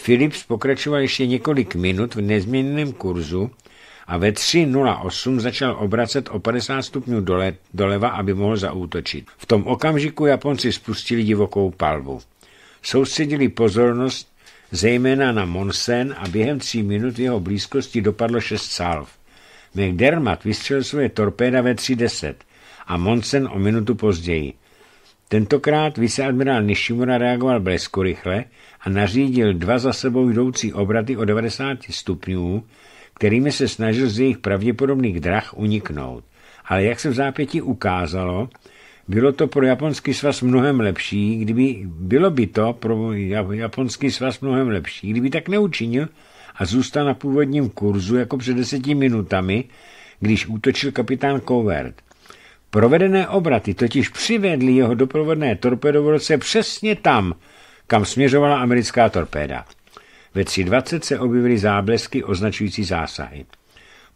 Philips pokračoval ještě několik minut v nezměněném kurzu a ve 3.08 začal obracet o 50 stupňů dole, doleva, aby mohl zaútočit. V tom okamžiku Japonci spustili divokou palbu. Soustředili pozornost zejména na Monsen a během tří minut jeho blízkosti dopadlo šest salv. McDermott vystřelil svoje torpéda ve 3.10 a Monsen o minutu později. Tentokrát viceadmirál Nishimura reagoval rychle a nařídil dva za sebou jdoucí obraty o 90 stupňů, kterými se snažil z jejich pravděpodobných drah uniknout. Ale jak se v zápěti ukázalo, bylo to pro japonský svaz mnohem lepší, kdyby bylo by to pro japonský svaz mnohem lepší, kdyby tak neučinil a zůstal na původním kurzu jako před deseti minutami, když útočil kapitán Covert – Provedené obraty totiž přivedly jeho doprovodné torpedovodce přesně tam, kam směřovala americká torpéda. Ve 3.20 se objevily záblesky označující zásahy.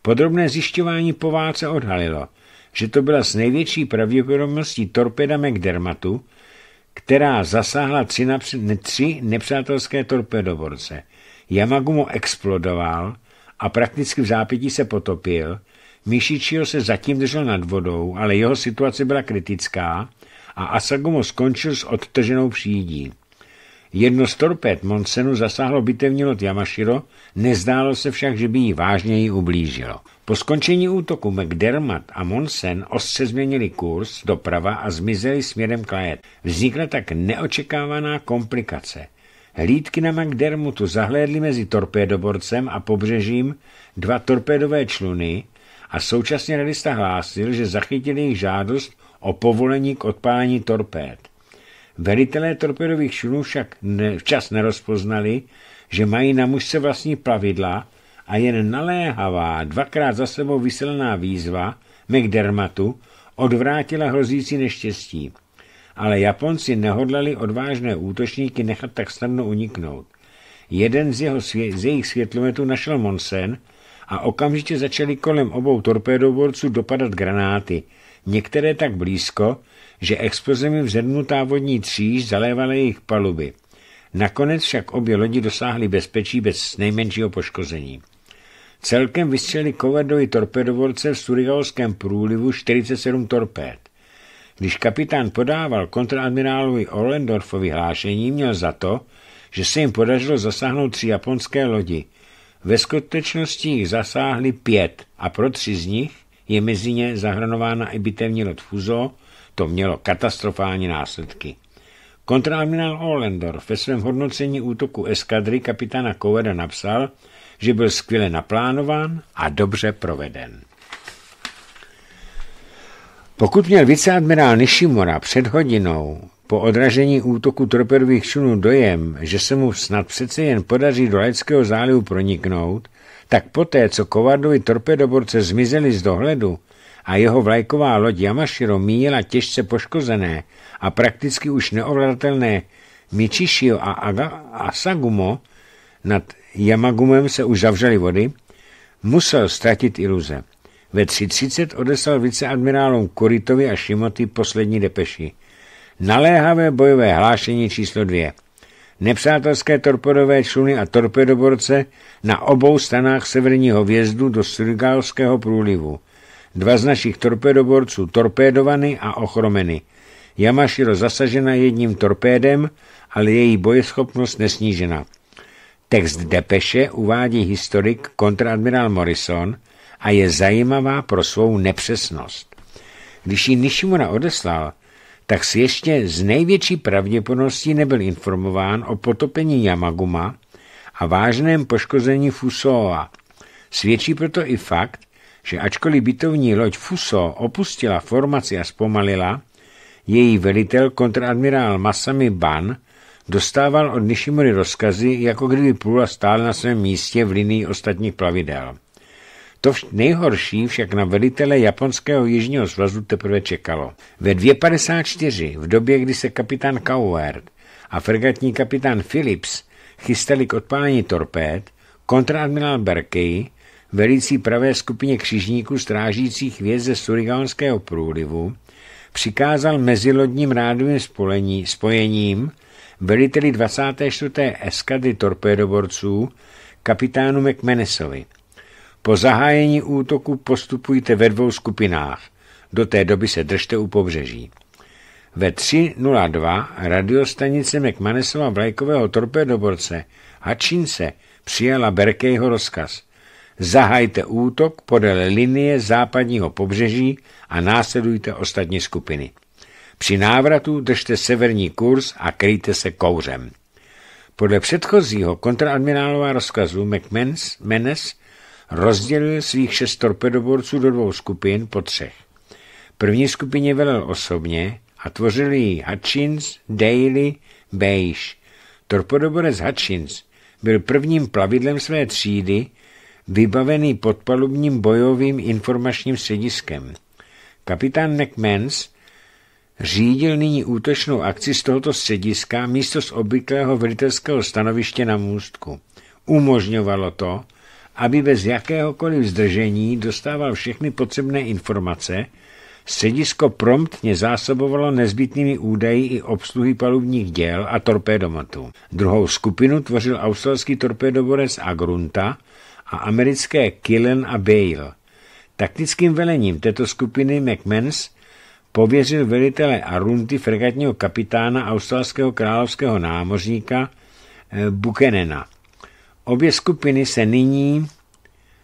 Podrobné zjišťování po válce odhalilo, že to byla s největší pravděpodobností torpéda McDermatu, která zasáhla tři, např- tři nepřátelské torpedovorce. Yamagumo explodoval a prakticky v zápětí se potopil, Mišičio se zatím držel nad vodou, ale jeho situace byla kritická a Asagumo skončil s odtrženou přídí. Jedno z torpéd Monsenu zasáhlo bitevní lot Yamashiro, nezdálo se však, že by jí vážněji ublížilo. Po skončení útoku McDermott a Monsen ostře změnili kurz doprava a zmizeli směrem k Lajet. Vznikla tak neočekávaná komplikace. Hlídky na McDermottu zahlédly mezi torpédoborcem a pobřežím dva torpédové čluny, a současně radista hlásil, že zachytil jejich žádost o povolení k odpálení torpéd. Velitelé torpedových šunů však ne, včas nerozpoznali, že mají na mužce vlastní plavidla a jen naléhavá, dvakrát za sebou vyselená výzva McDermatu odvrátila hrozící neštěstí. Ale Japonci nehodlali odvážné útočníky nechat tak snadno uniknout. Jeden z, jeho, z jejich světlometů našel Monsen, a okamžitě začaly kolem obou torpédoborců dopadat granáty, některé tak blízko, že explozemi vzednutá vodní tříž zalévala jejich paluby. Nakonec však obě lodi dosáhly bezpečí bez nejmenšího poškození. Celkem vystřelili kovadovi torpedovorce v Surigalském průlivu 47 torpéd. Když kapitán podával kontraadmirálovi Orlendorfovi hlášení, měl za to, že se jim podařilo zasáhnout tři japonské lodi – ve skutečnosti jich zasáhly pět a pro tři z nich je mezi ně zahranována i bitevní lot Fuzo, to mělo katastrofální následky. Kontraadmirál Ollendorf ve svém hodnocení útoku eskadry kapitána Coveda napsal, že byl skvěle naplánován a dobře proveden. Pokud měl viceadmirál Nishimura před hodinou po odražení útoku torpedových člunů dojem, že se mu snad přece jen podaří do Leckého zálivu proniknout, tak poté, co Kovardovi torpedoborce zmizeli z dohledu a jeho vlajková loď Yamashiro míjela těžce poškozené a prakticky už neovladatelné Michishio a Aga Asagumo, nad Yamagumem se už zavřely vody, musel ztratit iluze. Ve 3.30 odeslal viceadmirálům Koritovi a Shimoti poslední depeši – Naléhavé bojové hlášení číslo dvě. Nepřátelské torpedové čluny a torpedoborce na obou stranách severního vjezdu do Surgalského průlivu. Dva z našich torpedoborců torpédovany a ochromeny. Yamashiro zasažena jedním torpédem, ale její bojeschopnost nesnížena. Text depeše uvádí historik kontradmirál Morrison a je zajímavá pro svou nepřesnost. Když ji Nishimura odeslal, tak si ještě z největší pravděpodobností nebyl informován o potopení Yamaguma a vážném poškození Fusoa. Svědčí proto i fakt, že ačkoliv bitovní loď Fuso opustila formaci a zpomalila, její velitel kontradmirál Masami Ban dostával od Nishimori rozkazy, jako kdyby plula stále na svém místě v linii ostatních plavidel. To nejhorší však na velitele japonského jižního svazu teprve čekalo. Ve 2.54, v době, kdy se kapitán Coward a fregatní kapitán Phillips chystali k odpálení torpéd, kontradmiral Berkey, velící pravé skupině křižníků strážících věz ze Surigaonského průlivu, přikázal mezilodním rádovým spolení, spojením veliteli 24. eskady torpédoborců kapitánu McMenesovi, po zahájení útoku postupujte ve dvou skupinách. Do té doby se držte u pobřeží. Ve 3.02 radiostanice McManesova vlajkového torpedoborce Hačínce přijala Berkejho rozkaz. Zahajte útok podél linie západního pobřeží a následujte ostatní skupiny. Při návratu držte severní kurz a kryjte se kouřem. Podle předchozího kontraadmirálova rozkazu Menes rozdělil svých šest torpedoborců do dvou skupin po třech. První skupině velel osobně a tvořili ji Hutchins, Daly, Beige. Torpedoborec Hutchins byl prvním plavidlem své třídy, vybavený podpalubním bojovým informačním střediskem. Kapitán McMans řídil nyní útočnou akci z tohoto střediska místo z obvyklého velitelského stanoviště na můstku. Umožňovalo to, aby bez jakéhokoliv zdržení dostával všechny potřebné informace, středisko promptně zásobovalo nezbytnými údaji i obsluhy palubních děl a torpédomatů. Druhou skupinu tvořil australský torpédoborec Agrunta a americké Killen a Bale. Taktickým velením této skupiny McMans pověřil velitele Arunty fregatního kapitána australského královského námořníka eh, Buchanana. Obě skupiny se nyní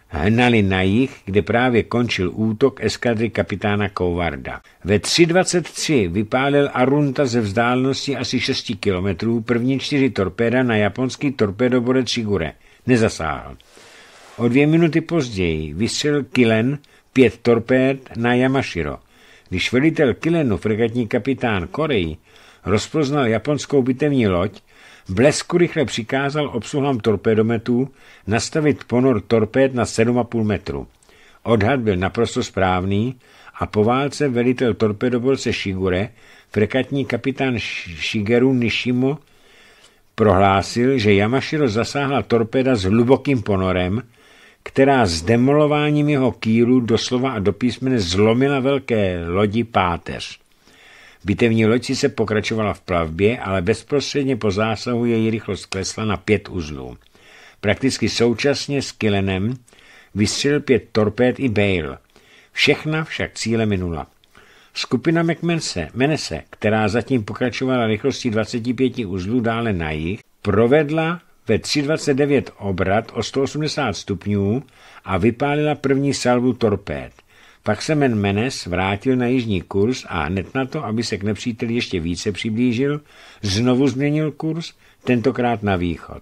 hnali na jich, kde právě končil útok eskadry kapitána Kovarda. Ve 3.23 vypálil Arunta ze vzdálenosti asi 6 kilometrů první čtyři torpéda na japonský torpedoborec Shigure. Nezasáhl. O dvě minuty později vystřelil Kilen pět torpéd na Yamashiro. Když velitel Kilenu, fregatní kapitán Korei, rozpoznal japonskou bitevní loď, blesku rychle přikázal obsluhám torpédometů nastavit ponor torpéd na 7,5 metru. Odhad byl naprosto správný a po válce velitel torpedoborce Shigure, frekatní kapitán Shigeru Nishimo, prohlásil, že Yamashiro zasáhla torpéda s hlubokým ponorem, která s demolováním jeho kýlu doslova a dopísmene zlomila velké lodi páteř. Bitevní loď se pokračovala v plavbě, ale bezprostředně po zásahu její rychlost klesla na pět uzlů. Prakticky současně s Kilenem vystřelil pět torpéd i Bale. Všechna však cíle minula. Skupina Menese, která zatím pokračovala rychlostí 25 uzlů dále na jih, provedla ve 3.29 obrat o 180 stupňů a vypálila první salvu torpéd. Pak se men Menes vrátil na jižní kurz a hned na to, aby se k nepříteli ještě více přiblížil, znovu změnil kurz, tentokrát na východ.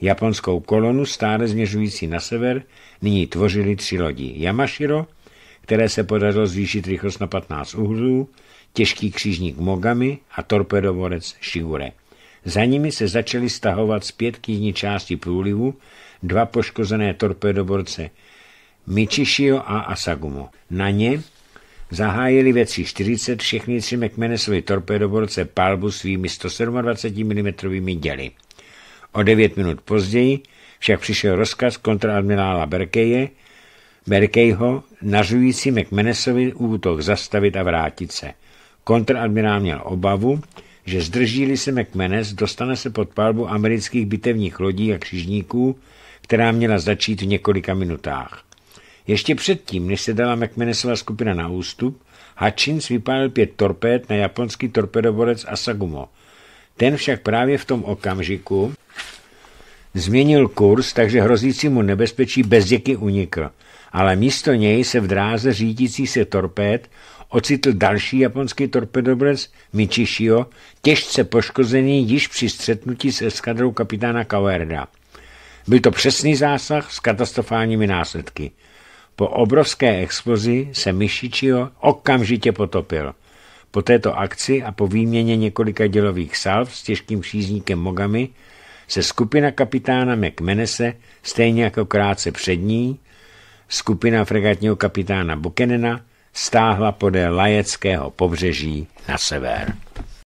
Japonskou kolonu, stále změřující na sever, nyní tvořili tři lodi. Yamashiro, které se podařilo zvýšit rychlost na 15 uhlů, těžký křížník Mogami a torpedovorec Shigure. Za nimi se začaly stahovat zpět k jižní části průlivu dva poškozené torpedoborce Michishio a Asagumo. Na ně zahájili ve 3.40 všechny tři McManusovy torpedoborce palbu svými 127 mm děly. O 9 minut později však přišel rozkaz kontraadmirála Berkeje, Berkejho, nařující McManusovi útok zastavit a vrátit se. Kontraadmirál měl obavu, že zdrží se McManus, dostane se pod palbu amerických bitevních lodí a křižníků, která měla začít v několika minutách. Ještě předtím, než se dala McManusova skupina na ústup, Hutchins vypálil pět torpéd na japonský torpedoborec Asagumo. Ten však právě v tom okamžiku změnil kurz, takže hrozícímu nebezpečí bez děky unikl. Ale místo něj se v dráze řídící se torpéd ocitl další japonský torpedobrec Michishio, těžce poškozený již při střetnutí s eskadrou kapitána Kawerda. Byl to přesný zásah s katastrofálními následky. Po obrovské explozi se Myšičio okamžitě potopil. Po této akci a po výměně několika dělových salv s těžkým šízníkem Mogami se skupina kapitána McMenese, stejně jako krátce před ní, skupina fregatního kapitána Bukenena, stáhla podél Lajeckého pobřeží na sever.